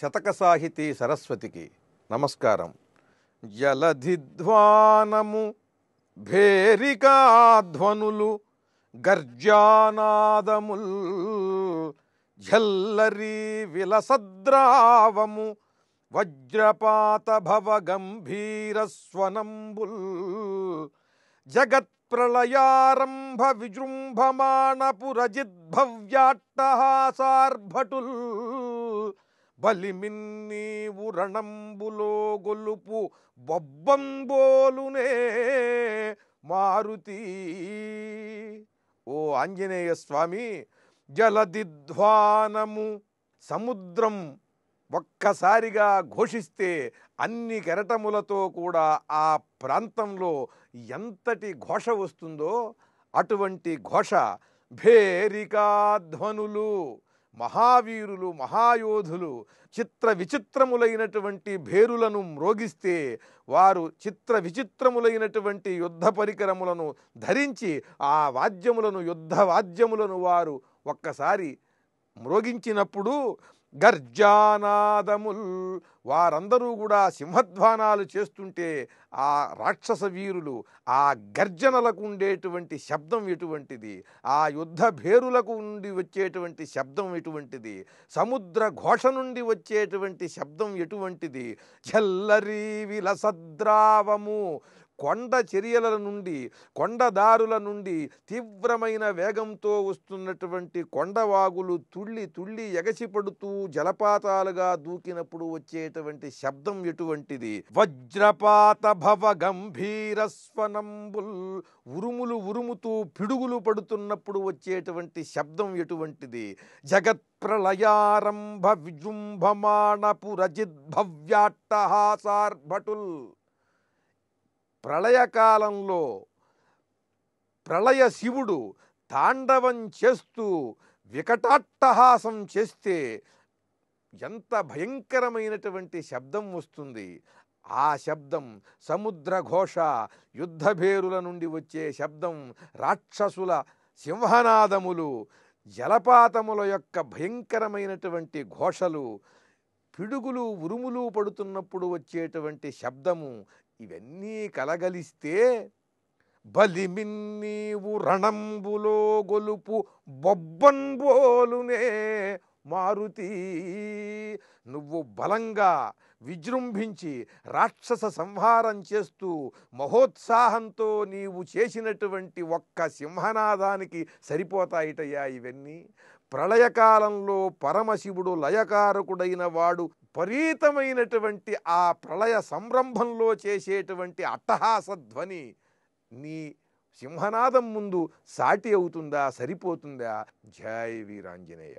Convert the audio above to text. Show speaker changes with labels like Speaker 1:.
Speaker 1: శతక సాహితీ సరస్వతికి నమస్కారం జలధిధ్వానము భేరికాధ్వనులు గర్జానాదముల్ జల్లరీ విలసద్రావము వజ్రపాత భవ జగత్ ప్రళయారంభ విజృంభమాణ పురజిద్భవ్యాట్టహాసార్భటుల్ బలిమిన్నీవు రణంబులో గొలుపు బొబ్బంబోలునే మారుతి ఓ ఆంజనేయ స్వామి జలదిధ్వానము సముద్రం ఒక్కసారిగా ఘోషిస్తే అన్ని కెరటములతో కూడా ఆ ప్రాంతంలో ఎంతటి ఘోష వస్తుందో అటువంటి ఘోష భేరికాధ్వనులు మహావీరులు మహాయోధులు చిత్ర విచిత్రములైనటువంటి భేరులను మ్రోగిస్తే వారు చిత్ర విచిత్రములైనటువంటి యుద్ధ పరికరములను ధరించి ఆ వాద్యములను యుద్ధ వాద్యములను వారు ఒక్కసారి మ్రోగించినప్పుడు గర్జానాదముల్ వారందరూ కూడా సింహధ్వానాలు చేస్తుంటే ఆ రాక్షస వీరులు ఆ గర్జనలకు ఉండేటువంటి శబ్దం ఎటువంటిది ఆ యుద్ధ భేరులకు నుండి వచ్చేటువంటి శబ్దం ఎటువంటిది సముద్ర ఘోష నుండి వచ్చేటువంటి శబ్దం ఎటువంటిది జల్లరీ విలసద్రావము కొండ చర్యల నుండి కొండదారుల నుండి తీవ్రమైన వేగంతో వస్తున్నటువంటి కొండవాగులు తుళ్ళి తుళ్ళి ఎగసిపడుతూ జలపాతాలుగా దూకినప్పుడు వచ్చేటువంటి శబ్దం ఎటువంటిది వజ్రపాత భవ గంభీర స్వనంబుల్ ఉరుములు ఉరుముతూ పిడుగులు పడుతున్నప్పుడు వచ్చేటువంటి శబ్దం ఎటువంటిది జగత్ ప్రళయారంభ విజృంభమాణపు రజిద్భవ్యాట్టహాసార్భటుల్ ప్రళయకాలంలో ప్రళయ శివుడు తాండవం చేస్తూ వికటాట్టహాసం చేస్తే ఎంత భయంకరమైనటువంటి శబ్దం వస్తుంది ఆ శబ్దం సముద్ర ఘోష యుద్ధభేరుల నుండి వచ్చే శబ్దం రాక్షసుల సింహనాదములు జలపాతముల యొక్క భయంకరమైనటువంటి ఘోషలు పిడుగులు ఉరుములు పడుతున్నప్పుడు వచ్చేటువంటి శబ్దము ఇవన్నీ కలగలిస్తే బలిమిన్నీవు రణంబులో గొలుపు బొబ్బన్బోలునే మారుతి నువ్వు బలంగా విజృంభించి రాక్షస సంహారం చేస్తూ మహోత్సాహంతో నీవు చేసినటువంటి ఒక్క సింహనాదానికి సరిపోతాయిటయ్యా ఇవన్నీ ప్రళయకాలంలో పరమశివుడు లయకారకుడైన వాడు విపరీతమైనటువంటి ఆ ప్రళయ సంరంభంలో చేసేటువంటి అట్టహాస ధ్వని నీ సింహనాదం ముందు సాటి అవుతుందా సరిపోతుందా జై వీరాంజనేయ